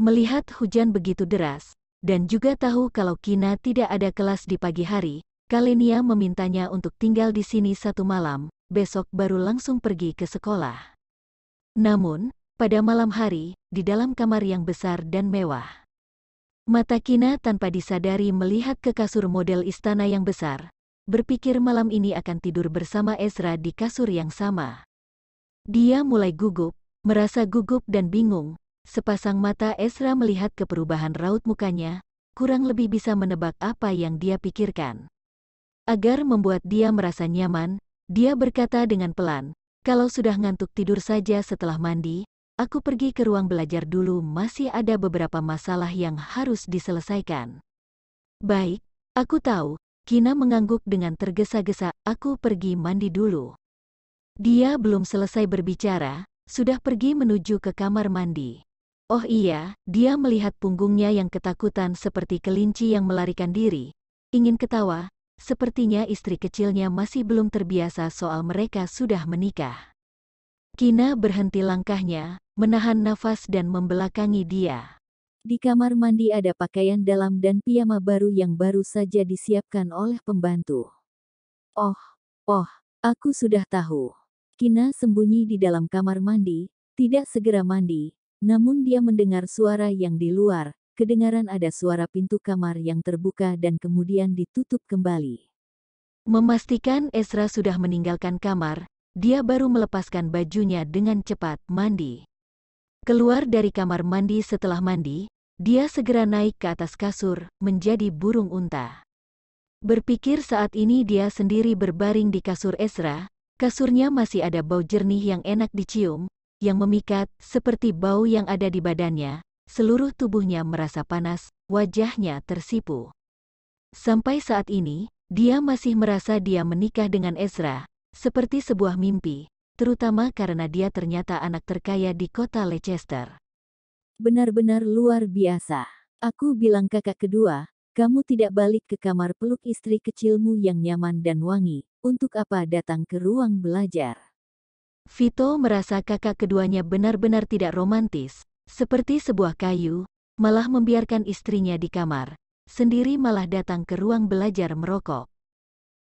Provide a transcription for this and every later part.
Melihat hujan begitu deras, dan juga tahu kalau Kina tidak ada kelas di pagi hari, Kalenia memintanya untuk tinggal di sini satu malam, besok baru langsung pergi ke sekolah. Namun, pada malam hari, di dalam kamar yang besar dan mewah, mata Kina tanpa disadari melihat ke kasur model istana yang besar, berpikir malam ini akan tidur bersama Ezra di kasur yang sama. Dia mulai gugup, merasa gugup dan bingung, Sepasang mata Ezra melihat keperubahan raut mukanya, kurang lebih bisa menebak apa yang dia pikirkan. Agar membuat dia merasa nyaman, dia berkata dengan pelan, kalau sudah ngantuk tidur saja setelah mandi, aku pergi ke ruang belajar dulu masih ada beberapa masalah yang harus diselesaikan. Baik, aku tahu, Kina mengangguk dengan tergesa-gesa, aku pergi mandi dulu. Dia belum selesai berbicara, sudah pergi menuju ke kamar mandi. Oh iya, dia melihat punggungnya yang ketakutan seperti kelinci yang melarikan diri. Ingin ketawa, sepertinya istri kecilnya masih belum terbiasa soal mereka sudah menikah. Kina berhenti langkahnya, menahan nafas dan membelakangi dia. Di kamar mandi ada pakaian dalam dan piyama baru yang baru saja disiapkan oleh pembantu. Oh, oh, aku sudah tahu. Kina sembunyi di dalam kamar mandi, tidak segera mandi, namun dia mendengar suara yang di luar, kedengaran ada suara pintu kamar yang terbuka dan kemudian ditutup kembali. Memastikan Ezra sudah meninggalkan kamar, dia baru melepaskan bajunya dengan cepat mandi. Keluar dari kamar mandi setelah mandi, dia segera naik ke atas kasur, menjadi burung unta. Berpikir saat ini dia sendiri berbaring di kasur Ezra, kasurnya masih ada bau jernih yang enak dicium, yang memikat, seperti bau yang ada di badannya, seluruh tubuhnya merasa panas, wajahnya tersipu. Sampai saat ini, dia masih merasa dia menikah dengan Ezra, seperti sebuah mimpi, terutama karena dia ternyata anak terkaya di kota Leicester. Benar-benar luar biasa. Aku bilang kakak kedua, kamu tidak balik ke kamar peluk istri kecilmu yang nyaman dan wangi, untuk apa datang ke ruang belajar? Vito merasa kakak keduanya benar-benar tidak romantis, seperti sebuah kayu, malah membiarkan istrinya di kamar, sendiri malah datang ke ruang belajar merokok.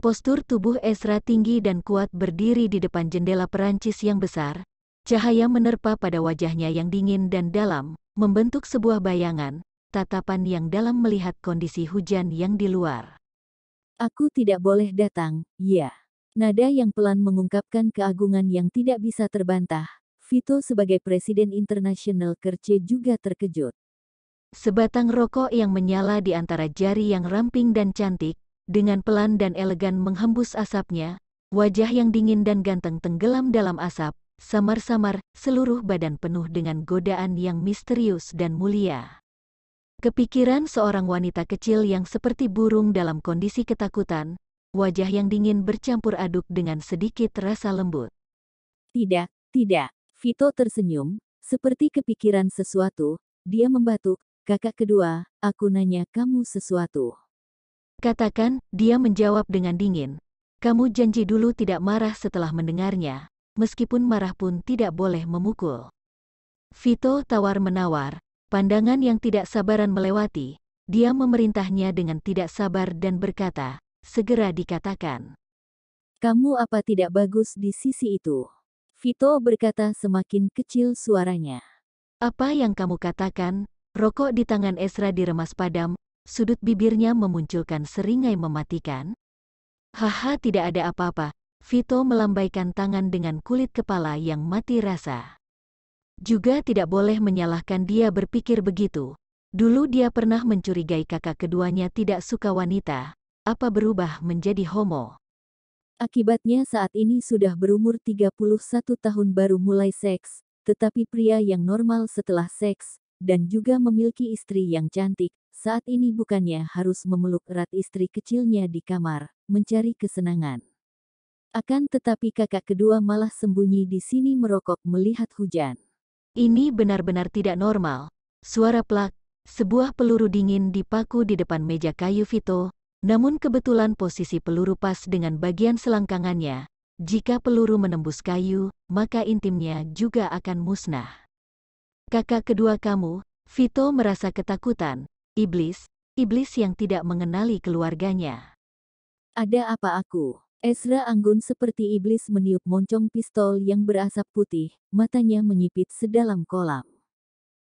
Postur tubuh Ezra tinggi dan kuat berdiri di depan jendela Perancis yang besar, cahaya menerpa pada wajahnya yang dingin dan dalam, membentuk sebuah bayangan, tatapan yang dalam melihat kondisi hujan yang di luar. Aku tidak boleh datang, ya. Nada yang pelan mengungkapkan keagungan yang tidak bisa terbantah. Vito sebagai presiden internasional Kerce juga terkejut. Sebatang rokok yang menyala di antara jari yang ramping dan cantik, dengan pelan dan elegan menghembus asapnya, wajah yang dingin dan ganteng tenggelam dalam asap, samar-samar seluruh badan penuh dengan godaan yang misterius dan mulia. Kepikiran seorang wanita kecil yang seperti burung dalam kondisi ketakutan, wajah yang dingin bercampur aduk dengan sedikit rasa lembut. Tidak, tidak. Vito tersenyum, seperti kepikiran sesuatu, dia membatuk, kakak kedua, aku nanya kamu sesuatu. Katakan, dia menjawab dengan dingin. Kamu janji dulu tidak marah setelah mendengarnya, meskipun marah pun tidak boleh memukul. Vito tawar-menawar, pandangan yang tidak sabaran melewati, dia memerintahnya dengan tidak sabar dan berkata, segera dikatakan. Kamu apa tidak bagus di sisi itu? Vito berkata semakin kecil suaranya. Apa yang kamu katakan? Rokok di tangan Esra diremas padam, sudut bibirnya memunculkan seringai mematikan. Haha tidak ada apa-apa, Vito melambaikan tangan dengan kulit kepala yang mati rasa. Juga tidak boleh menyalahkan dia berpikir begitu. Dulu dia pernah mencurigai kakak keduanya tidak suka wanita, apa berubah menjadi homo. Akibatnya saat ini sudah berumur 31 tahun baru mulai seks, tetapi pria yang normal setelah seks, dan juga memiliki istri yang cantik, saat ini bukannya harus memeluk erat istri kecilnya di kamar, mencari kesenangan. Akan tetapi kakak kedua malah sembunyi di sini merokok melihat hujan. Ini benar-benar tidak normal. Suara plak, sebuah peluru dingin dipaku di depan meja kayu Vito, namun kebetulan posisi peluru pas dengan bagian selangkangannya. Jika peluru menembus kayu, maka intimnya juga akan musnah. Kakak kedua kamu, Vito merasa ketakutan. Iblis, iblis yang tidak mengenali keluarganya. Ada apa aku? Ezra Anggun seperti iblis meniup moncong pistol yang berasap putih, matanya menyipit sedalam kolam.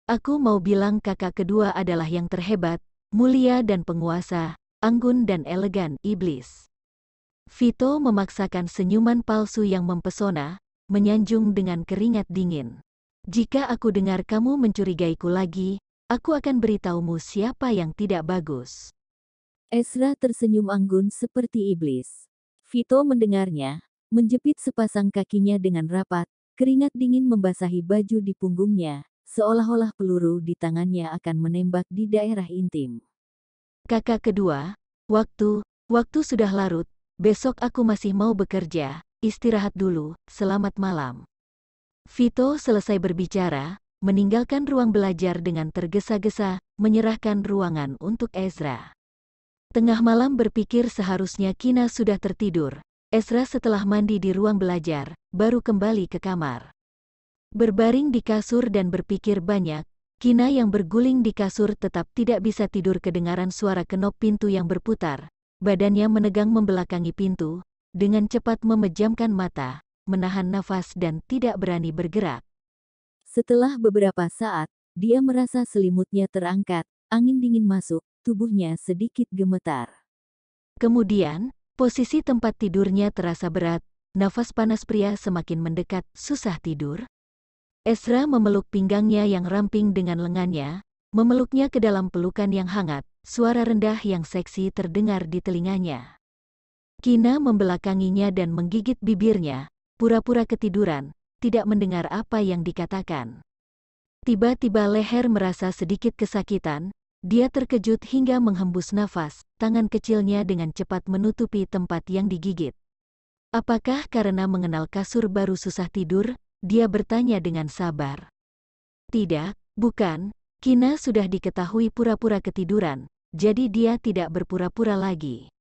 Aku mau bilang kakak kedua adalah yang terhebat, mulia dan penguasa, anggun dan elegan iblis. Vito memaksakan senyuman palsu yang mempesona, menyanjung dengan keringat dingin. Jika aku dengar kamu mencurigaiku lagi, aku akan beritahumu siapa yang tidak bagus. Ezra tersenyum anggun seperti iblis. Vito mendengarnya, menjepit sepasang kakinya dengan rapat, keringat dingin membasahi baju di punggungnya, seolah-olah peluru di tangannya akan menembak di daerah intim. Kakak kedua, waktu, waktu sudah larut, besok aku masih mau bekerja, istirahat dulu, selamat malam. Vito selesai berbicara, meninggalkan ruang belajar dengan tergesa-gesa, menyerahkan ruangan untuk Ezra. Tengah malam berpikir seharusnya Kina sudah tertidur. Ezra setelah mandi di ruang belajar, baru kembali ke kamar. Berbaring di kasur dan berpikir banyak, Kina yang berguling di kasur tetap tidak bisa tidur kedengaran suara kenop pintu yang berputar. Badannya menegang membelakangi pintu, dengan cepat memejamkan mata, menahan nafas dan tidak berani bergerak. Setelah beberapa saat, dia merasa selimutnya terangkat, angin dingin masuk, tubuhnya sedikit gemetar. Kemudian, posisi tempat tidurnya terasa berat, nafas panas pria semakin mendekat, susah tidur, Esra memeluk pinggangnya yang ramping dengan lengannya, memeluknya ke dalam pelukan yang hangat, suara rendah yang seksi terdengar di telinganya. Kina membelakanginya dan menggigit bibirnya, pura-pura ketiduran, tidak mendengar apa yang dikatakan. Tiba-tiba leher merasa sedikit kesakitan, dia terkejut hingga menghembus nafas, tangan kecilnya dengan cepat menutupi tempat yang digigit. Apakah karena mengenal kasur baru susah tidur, dia bertanya dengan sabar. Tidak, bukan, Kina sudah diketahui pura-pura ketiduran, jadi dia tidak berpura-pura lagi.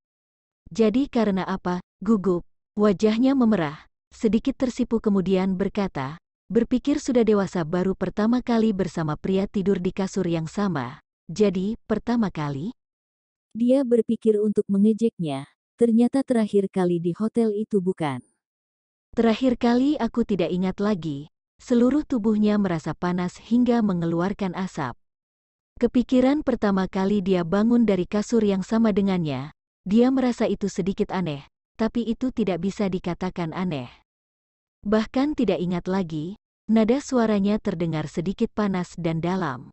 Jadi karena apa? Gugup, wajahnya memerah, sedikit tersipu kemudian berkata, berpikir sudah dewasa baru pertama kali bersama pria tidur di kasur yang sama. Jadi, pertama kali? Dia berpikir untuk mengejeknya, ternyata terakhir kali di hotel itu bukan. Terakhir kali aku tidak ingat lagi, seluruh tubuhnya merasa panas hingga mengeluarkan asap. Kepikiran pertama kali dia bangun dari kasur yang sama dengannya, dia merasa itu sedikit aneh, tapi itu tidak bisa dikatakan aneh. Bahkan tidak ingat lagi, nada suaranya terdengar sedikit panas dan dalam.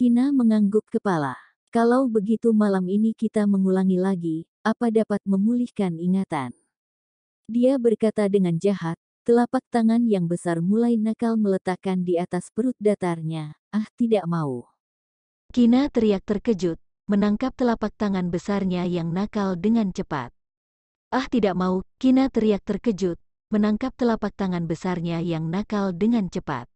Kina mengangguk kepala. Kalau begitu malam ini kita mengulangi lagi, apa dapat memulihkan ingatan? Dia berkata dengan jahat, telapak tangan yang besar mulai nakal meletakkan di atas perut datarnya. Ah tidak mau. Kina teriak terkejut, menangkap telapak tangan besarnya yang nakal dengan cepat. Ah tidak mau, Kina teriak terkejut, menangkap telapak tangan besarnya yang nakal dengan cepat.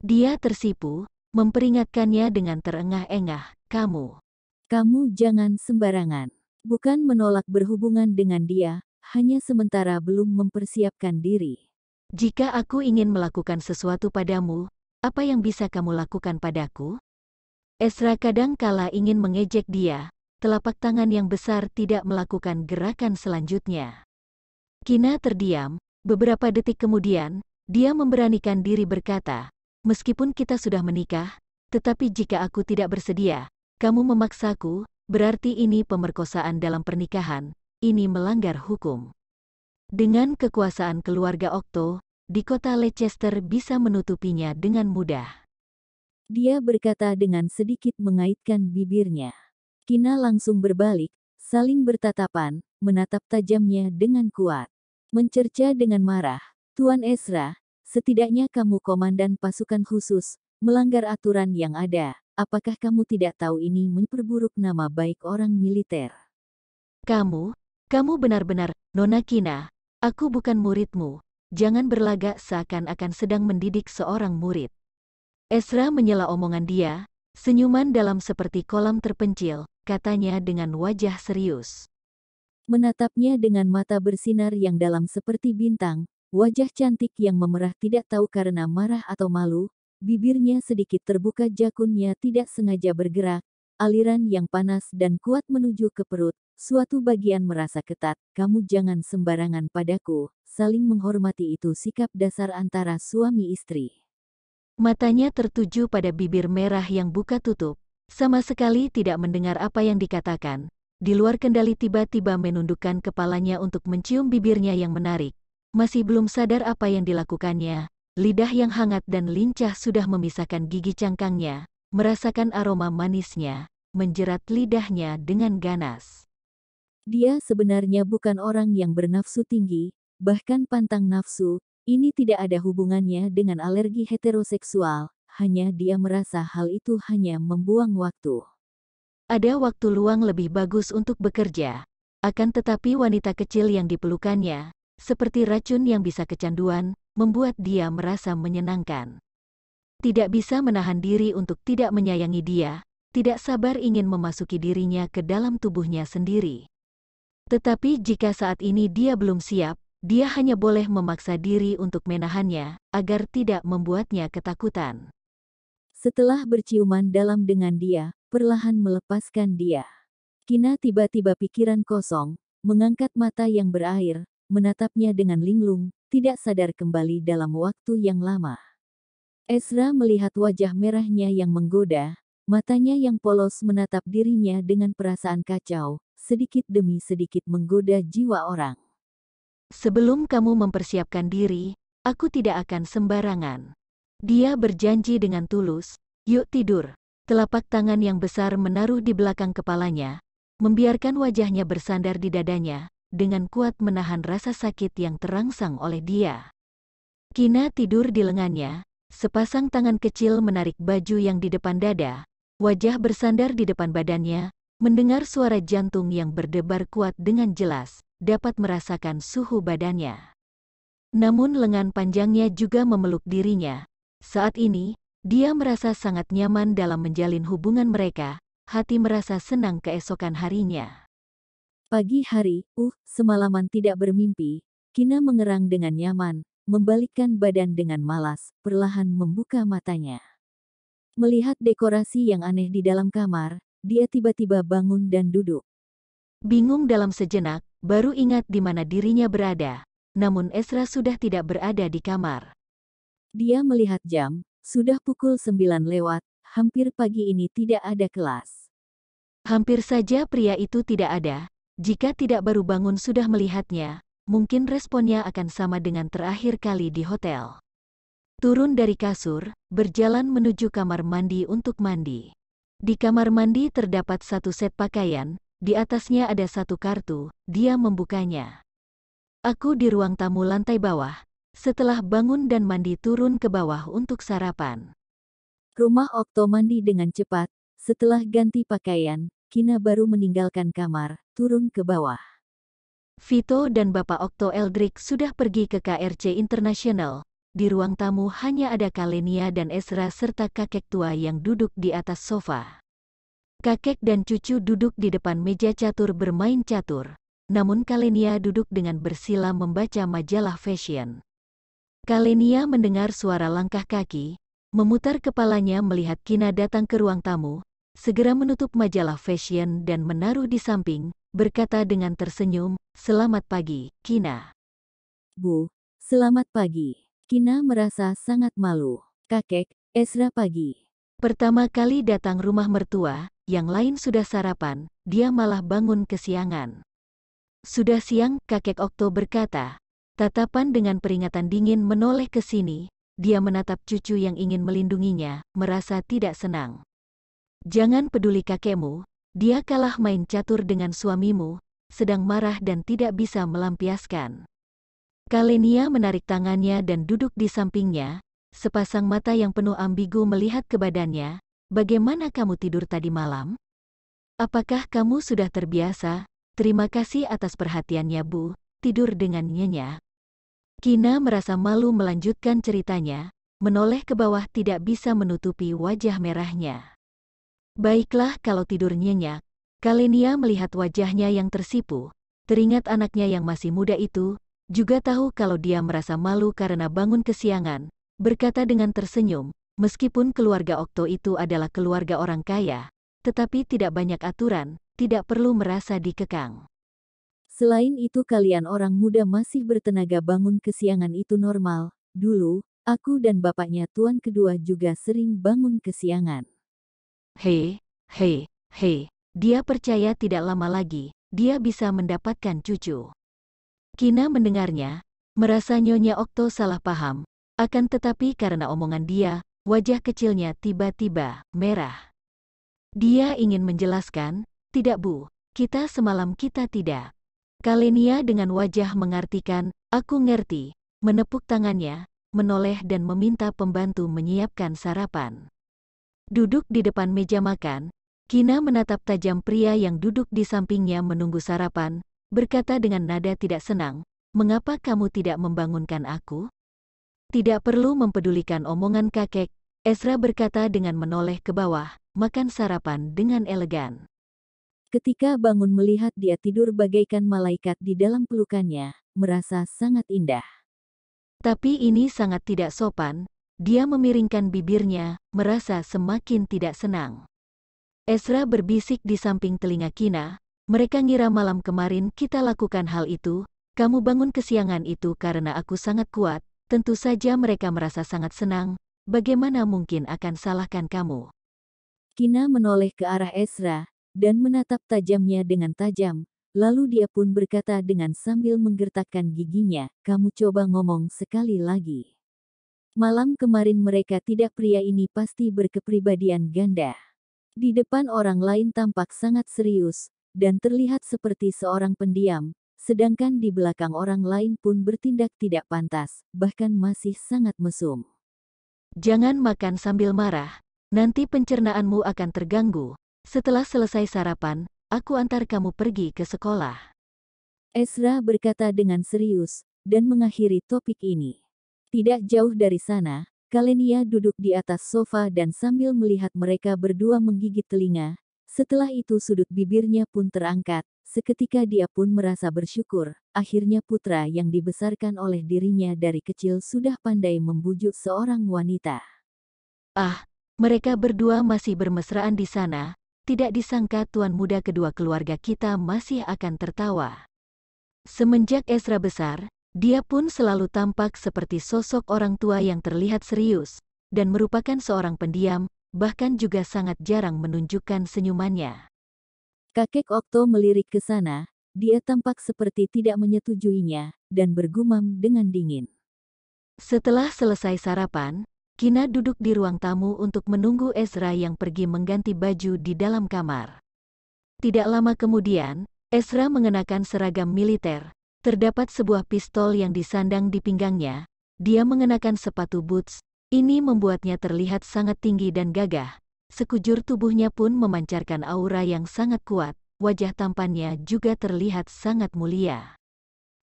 Dia tersipu, memperingatkannya dengan terengah-engah, kamu. Kamu jangan sembarangan. Bukan menolak berhubungan dengan dia, hanya sementara belum mempersiapkan diri. Jika aku ingin melakukan sesuatu padamu, apa yang bisa kamu lakukan padaku? Ezra kadangkala ingin mengejek dia, telapak tangan yang besar tidak melakukan gerakan selanjutnya. Kina terdiam, beberapa detik kemudian, dia memberanikan diri berkata, Meskipun kita sudah menikah, tetapi jika aku tidak bersedia, kamu memaksaku, berarti ini pemerkosaan dalam pernikahan, ini melanggar hukum. Dengan kekuasaan keluarga Okto, di kota Leicester bisa menutupinya dengan mudah. Dia berkata dengan sedikit mengaitkan bibirnya. Kina langsung berbalik, saling bertatapan, menatap tajamnya dengan kuat. Mencerca dengan marah, Tuan Ezra, setidaknya kamu komandan pasukan khusus, melanggar aturan yang ada. Apakah kamu tidak tahu ini memperburuk nama baik orang militer? Kamu, kamu benar-benar, Nona Kina, aku bukan muridmu. Jangan berlagak seakan-akan sedang mendidik seorang murid. Esra menyela omongan dia, senyuman dalam seperti kolam terpencil, katanya dengan wajah serius. Menatapnya dengan mata bersinar yang dalam seperti bintang, wajah cantik yang memerah tidak tahu karena marah atau malu, bibirnya sedikit terbuka jakunnya tidak sengaja bergerak, aliran yang panas dan kuat menuju ke perut, suatu bagian merasa ketat, kamu jangan sembarangan padaku, saling menghormati itu sikap dasar antara suami istri. Matanya tertuju pada bibir merah yang buka tutup, sama sekali tidak mendengar apa yang dikatakan. Di luar kendali tiba-tiba menundukkan kepalanya untuk mencium bibirnya yang menarik. Masih belum sadar apa yang dilakukannya, lidah yang hangat dan lincah sudah memisahkan gigi cangkangnya. Merasakan aroma manisnya, menjerat lidahnya dengan ganas. Dia sebenarnya bukan orang yang bernafsu tinggi, bahkan pantang nafsu, ini tidak ada hubungannya dengan alergi heteroseksual, hanya dia merasa hal itu hanya membuang waktu. Ada waktu luang lebih bagus untuk bekerja, akan tetapi wanita kecil yang dipelukannya, seperti racun yang bisa kecanduan, membuat dia merasa menyenangkan tidak bisa menahan diri untuk tidak menyayangi dia, tidak sabar ingin memasuki dirinya ke dalam tubuhnya sendiri. Tetapi jika saat ini dia belum siap, dia hanya boleh memaksa diri untuk menahannya, agar tidak membuatnya ketakutan. Setelah berciuman dalam dengan dia, perlahan melepaskan dia. Kina tiba-tiba pikiran kosong, mengangkat mata yang berair, menatapnya dengan linglung, tidak sadar kembali dalam waktu yang lama. Ezra melihat wajah merahnya yang menggoda, matanya yang polos menatap dirinya dengan perasaan kacau, sedikit demi sedikit menggoda jiwa orang. Sebelum kamu mempersiapkan diri, aku tidak akan sembarangan. Dia berjanji dengan tulus, yuk tidur. Telapak tangan yang besar menaruh di belakang kepalanya, membiarkan wajahnya bersandar di dadanya, dengan kuat menahan rasa sakit yang terangsang oleh dia. Kina tidur di lengannya, Sepasang tangan kecil menarik baju yang di depan dada, wajah bersandar di depan badannya, mendengar suara jantung yang berdebar kuat dengan jelas, dapat merasakan suhu badannya. Namun lengan panjangnya juga memeluk dirinya. Saat ini, dia merasa sangat nyaman dalam menjalin hubungan mereka, hati merasa senang keesokan harinya. Pagi hari, uh, semalaman tidak bermimpi, Kina mengerang dengan nyaman, membalikkan badan dengan malas, perlahan membuka matanya. Melihat dekorasi yang aneh di dalam kamar, dia tiba-tiba bangun dan duduk. Bingung dalam sejenak, baru ingat di mana dirinya berada. Namun Esra sudah tidak berada di kamar. Dia melihat jam, sudah pukul sembilan lewat, hampir pagi ini tidak ada kelas. Hampir saja pria itu tidak ada, jika tidak baru bangun sudah melihatnya, mungkin responnya akan sama dengan terakhir kali di hotel. Turun dari kasur, berjalan menuju kamar mandi untuk mandi. Di kamar mandi terdapat satu set pakaian, di atasnya ada satu kartu, dia membukanya. Aku di ruang tamu lantai bawah, setelah bangun dan mandi turun ke bawah untuk sarapan. Rumah Okto mandi dengan cepat, setelah ganti pakaian, Kina baru meninggalkan kamar, turun ke bawah. Vito dan Bapak Okto Eldrick sudah pergi ke KRC Internasional. Di ruang tamu hanya ada Kalenia dan Ezra serta kakek tua yang duduk di atas sofa. Kakek dan cucu duduk di depan meja catur bermain catur. Namun Kalenia duduk dengan bersila membaca majalah fashion. Kalenia mendengar suara langkah kaki, memutar kepalanya melihat Kina datang ke ruang tamu, segera menutup majalah fashion dan menaruh di samping, berkata dengan tersenyum, Selamat pagi, Kina. Bu, selamat pagi. Kina merasa sangat malu. Kakek, Ezra pagi. Pertama kali datang rumah mertua, yang lain sudah sarapan, dia malah bangun kesiangan. Sudah siang, kakek Okto berkata. Tatapan dengan peringatan dingin menoleh ke sini, dia menatap cucu yang ingin melindunginya, merasa tidak senang. Jangan peduli kakekmu, dia kalah main catur dengan suamimu, sedang marah dan tidak bisa melampiaskan. Kalenia menarik tangannya dan duduk di sampingnya, sepasang mata yang penuh ambigu melihat ke badannya, bagaimana kamu tidur tadi malam? Apakah kamu sudah terbiasa? Terima kasih atas perhatiannya Bu, tidur dengan nyenyak. Kina merasa malu melanjutkan ceritanya, menoleh ke bawah tidak bisa menutupi wajah merahnya. Baiklah kalau tidur nyenyak. Kalenia melihat wajahnya yang tersipu, teringat anaknya yang masih muda itu, juga tahu kalau dia merasa malu karena bangun kesiangan, berkata dengan tersenyum, meskipun keluarga Okto itu adalah keluarga orang kaya, tetapi tidak banyak aturan, tidak perlu merasa dikekang. Selain itu kalian orang muda masih bertenaga bangun kesiangan itu normal. Dulu, aku dan bapaknya tuan kedua juga sering bangun kesiangan. Hei, hei, hei, dia percaya tidak lama lagi, dia bisa mendapatkan cucu. Kina mendengarnya, merasa Nyonya Okto salah paham, akan tetapi karena omongan dia, wajah kecilnya tiba-tiba merah. Dia ingin menjelaskan, tidak bu, kita semalam kita tidak. Kalenia dengan wajah mengartikan, aku ngerti, menepuk tangannya, menoleh dan meminta pembantu menyiapkan sarapan. Duduk di depan meja makan, Kina menatap tajam pria yang duduk di sampingnya menunggu sarapan, berkata dengan nada tidak senang, mengapa kamu tidak membangunkan aku? Tidak perlu mempedulikan omongan kakek, Ezra berkata dengan menoleh ke bawah, makan sarapan dengan elegan. Ketika bangun melihat dia tidur bagaikan malaikat di dalam pelukannya, merasa sangat indah. Tapi ini sangat tidak sopan, dia memiringkan bibirnya, merasa semakin tidak senang. Esra berbisik di samping telinga Kina, mereka ngira malam kemarin kita lakukan hal itu, kamu bangun kesiangan itu karena aku sangat kuat, tentu saja mereka merasa sangat senang, bagaimana mungkin akan salahkan kamu. Kina menoleh ke arah Esra dan menatap tajamnya dengan tajam, lalu dia pun berkata dengan sambil menggertakkan giginya, kamu coba ngomong sekali lagi. Malam kemarin mereka tidak pria ini pasti berkepribadian ganda. Di depan orang lain tampak sangat serius, dan terlihat seperti seorang pendiam, sedangkan di belakang orang lain pun bertindak tidak pantas, bahkan masih sangat mesum. Jangan makan sambil marah, nanti pencernaanmu akan terganggu. Setelah selesai sarapan, aku antar kamu pergi ke sekolah. Ezra berkata dengan serius, dan mengakhiri topik ini. Tidak jauh dari sana, Kalenia duduk di atas sofa dan sambil melihat mereka berdua menggigit telinga. Setelah itu sudut bibirnya pun terangkat, seketika dia pun merasa bersyukur. Akhirnya putra yang dibesarkan oleh dirinya dari kecil sudah pandai membujuk seorang wanita. Ah, mereka berdua masih bermesraan di sana. Tidak disangka tuan muda kedua keluarga kita masih akan tertawa. Semenjak Esra besar, dia pun selalu tampak seperti sosok orang tua yang terlihat serius, dan merupakan seorang pendiam, bahkan juga sangat jarang menunjukkan senyumannya. Kakek Okto melirik ke sana, dia tampak seperti tidak menyetujuinya, dan bergumam dengan dingin. Setelah selesai sarapan, Kina duduk di ruang tamu untuk menunggu Ezra yang pergi mengganti baju di dalam kamar. Tidak lama kemudian, Ezra mengenakan seragam militer, Terdapat sebuah pistol yang disandang di pinggangnya. Dia mengenakan sepatu boots. Ini membuatnya terlihat sangat tinggi dan gagah. Sekujur tubuhnya pun memancarkan aura yang sangat kuat. Wajah tampannya juga terlihat sangat mulia.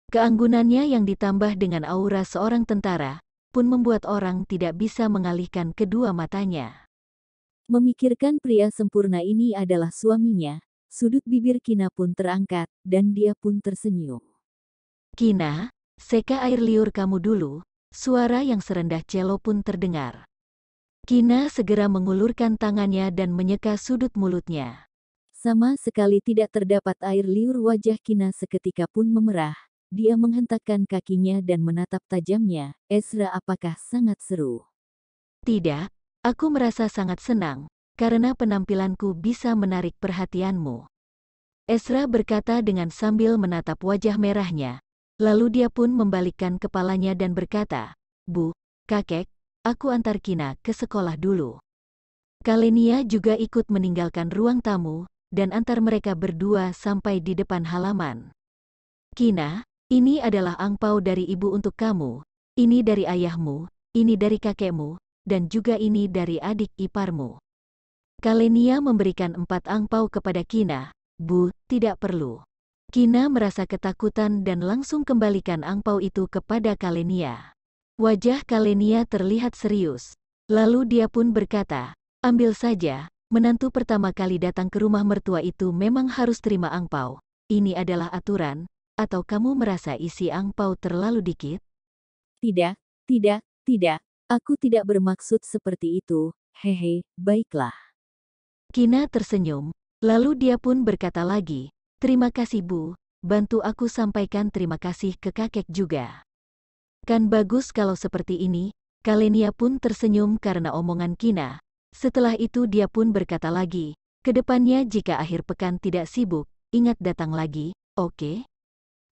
Keanggunannya yang ditambah dengan aura seorang tentara pun membuat orang tidak bisa mengalihkan kedua matanya. Memikirkan pria sempurna ini adalah suaminya, sudut bibir Kina pun terangkat, dan dia pun tersenyum. Kina, seka air liur kamu dulu, suara yang serendah celo pun terdengar. Kina segera mengulurkan tangannya dan menyeka sudut mulutnya. Sama sekali tidak terdapat air liur wajah Kina seketika pun memerah. Dia menghentakkan kakinya dan menatap tajamnya, Ezra apakah sangat seru? Tidak, aku merasa sangat senang, karena penampilanku bisa menarik perhatianmu. Ezra berkata dengan sambil menatap wajah merahnya, Lalu dia pun membalikkan kepalanya dan berkata, Bu, kakek, aku antar Kina ke sekolah dulu. Kalenia juga ikut meninggalkan ruang tamu, dan antar mereka berdua sampai di depan halaman. Kina, ini adalah angpau dari ibu untuk kamu, ini dari ayahmu, ini dari kakekmu, dan juga ini dari adik iparmu. Kalenia memberikan empat angpau kepada Kina, Bu, tidak perlu. Kina merasa ketakutan dan langsung kembalikan angpau itu kepada Kalenia. Wajah Kalenia terlihat serius. Lalu dia pun berkata, ambil saja, menantu pertama kali datang ke rumah mertua itu memang harus terima angpau. Ini adalah aturan, atau kamu merasa isi angpau terlalu dikit? Tidak, tidak, tidak, aku tidak bermaksud seperti itu, hehe, baiklah. Kina tersenyum, lalu dia pun berkata lagi, Terima kasih Bu, bantu aku sampaikan terima kasih ke kakek juga. Kan bagus kalau seperti ini, Kalenia pun tersenyum karena omongan Kina. Setelah itu dia pun berkata lagi, kedepannya jika akhir pekan tidak sibuk, ingat datang lagi, oke? Okay?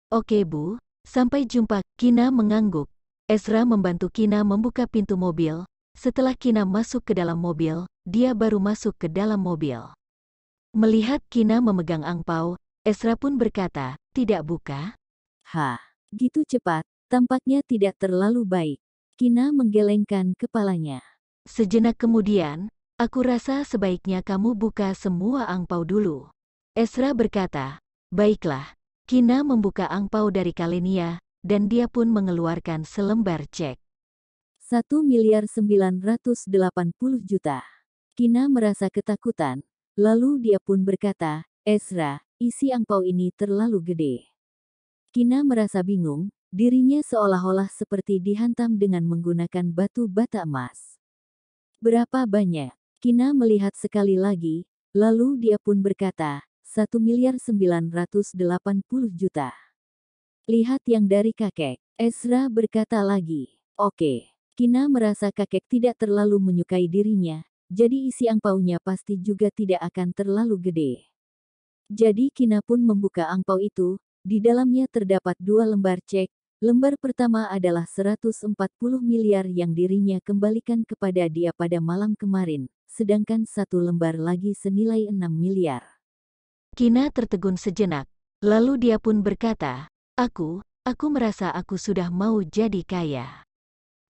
Oke okay, Bu, sampai jumpa, Kina mengangguk. Ezra membantu Kina membuka pintu mobil. Setelah Kina masuk ke dalam mobil, dia baru masuk ke dalam mobil. Melihat Kina memegang angpau, Esra pun berkata, tidak buka? Ha, gitu cepat, tampaknya tidak terlalu baik. Kina menggelengkan kepalanya. Sejenak kemudian, aku rasa sebaiknya kamu buka semua angpau dulu. Esra berkata, baiklah. Kina membuka angpau dari Kalenia, dan dia pun mengeluarkan selembar cek. Satu miliar sembilan ratus delapan puluh juta. Kina merasa ketakutan, lalu dia pun berkata, Esra. Isi angpau ini terlalu gede. Kina merasa bingung, dirinya seolah-olah seperti dihantam dengan menggunakan batu bata emas. Berapa banyak? Kina melihat sekali lagi, lalu dia pun berkata, 1 miliar 980 juta. Lihat yang dari kakek, Ezra berkata lagi, oke. Kina merasa kakek tidak terlalu menyukai dirinya, jadi isi angpaunya pasti juga tidak akan terlalu gede. Jadi Kina pun membuka angpau itu, di dalamnya terdapat dua lembar cek, lembar pertama adalah 140 miliar yang dirinya kembalikan kepada dia pada malam kemarin, sedangkan satu lembar lagi senilai 6 miliar. Kina tertegun sejenak, lalu dia pun berkata, Aku, aku merasa aku sudah mau jadi kaya.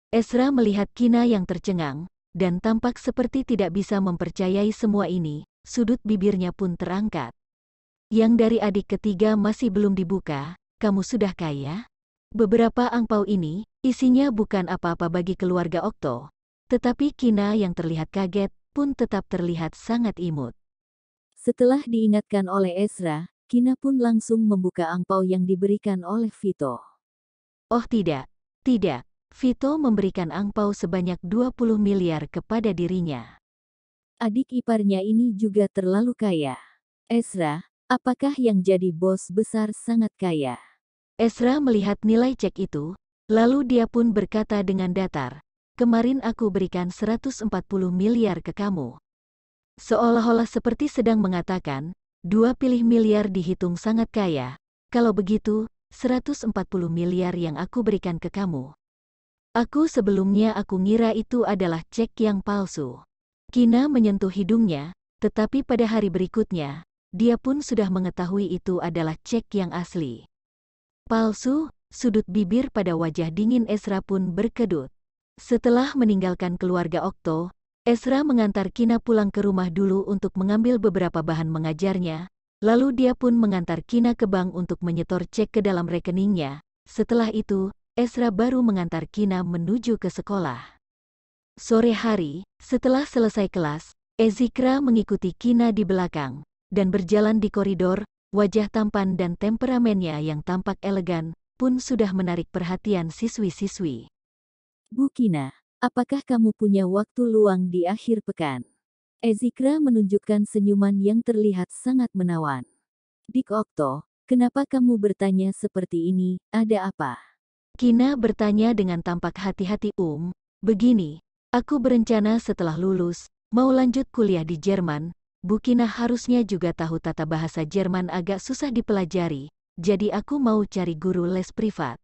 Esra melihat Kina yang tercengang, dan tampak seperti tidak bisa mempercayai semua ini, sudut bibirnya pun terangkat yang dari adik ketiga masih belum dibuka, kamu sudah kaya? Beberapa angpau ini, isinya bukan apa-apa bagi keluarga Okto. Tetapi Kina yang terlihat kaget, pun tetap terlihat sangat imut. Setelah diingatkan oleh Ezra, Kina pun langsung membuka angpau yang diberikan oleh Vito. Oh tidak, tidak. Vito memberikan angpau sebanyak 20 miliar kepada dirinya. Adik iparnya ini juga terlalu kaya. Ezra, Apakah yang jadi bos besar sangat kaya? Esra melihat nilai cek itu, lalu dia pun berkata dengan datar, kemarin aku berikan 140 miliar ke kamu. Seolah-olah seperti sedang mengatakan, dua pilih miliar dihitung sangat kaya, kalau begitu, 140 miliar yang aku berikan ke kamu. Aku sebelumnya aku ngira itu adalah cek yang palsu. Kina menyentuh hidungnya, tetapi pada hari berikutnya, dia pun sudah mengetahui itu adalah cek yang asli. Palsu, sudut bibir pada wajah dingin Esra pun berkedut. Setelah meninggalkan keluarga Okto, Esra mengantar Kina pulang ke rumah dulu untuk mengambil beberapa bahan mengajarnya, lalu dia pun mengantar Kina ke bank untuk menyetor cek ke dalam rekeningnya. Setelah itu, Esra baru mengantar Kina menuju ke sekolah. Sore hari, setelah selesai kelas, Ezikra mengikuti Kina di belakang dan berjalan di koridor, wajah tampan dan temperamennya yang tampak elegan, pun sudah menarik perhatian siswi-siswi. Bu Kina, apakah kamu punya waktu luang di akhir pekan? Ezikra menunjukkan senyuman yang terlihat sangat menawan. Dik Okto, kenapa kamu bertanya seperti ini, ada apa? Kina bertanya dengan tampak hati-hati Um, begini, aku berencana setelah lulus, mau lanjut kuliah di Jerman, Bukina harusnya juga tahu tata bahasa Jerman agak susah dipelajari, jadi aku mau cari guru les privat.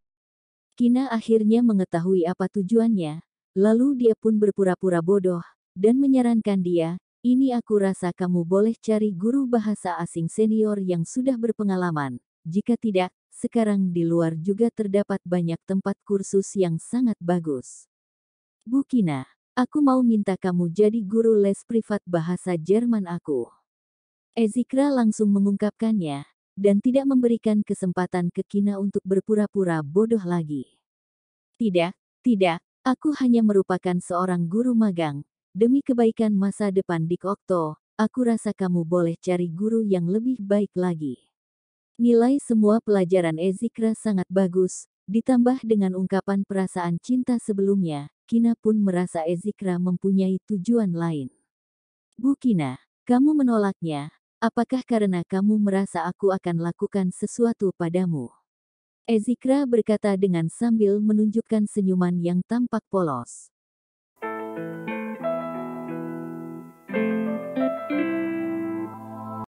Kina akhirnya mengetahui apa tujuannya, lalu dia pun berpura-pura bodoh, dan menyarankan dia, ini aku rasa kamu boleh cari guru bahasa asing senior yang sudah berpengalaman. Jika tidak, sekarang di luar juga terdapat banyak tempat kursus yang sangat bagus. Bukina Aku mau minta kamu jadi guru les privat bahasa Jerman aku. Ezikra langsung mengungkapkannya, dan tidak memberikan kesempatan ke Kina untuk berpura-pura bodoh lagi. Tidak, tidak, aku hanya merupakan seorang guru magang. Demi kebaikan masa depan di Kokto, aku rasa kamu boleh cari guru yang lebih baik lagi. Nilai semua pelajaran Ezikra sangat bagus, Ditambah dengan ungkapan perasaan cinta sebelumnya, Kina pun merasa Ezikra mempunyai tujuan lain. Bu Kina, kamu menolaknya. Apakah karena kamu merasa aku akan lakukan sesuatu padamu? Ezikra berkata dengan sambil menunjukkan senyuman yang tampak polos.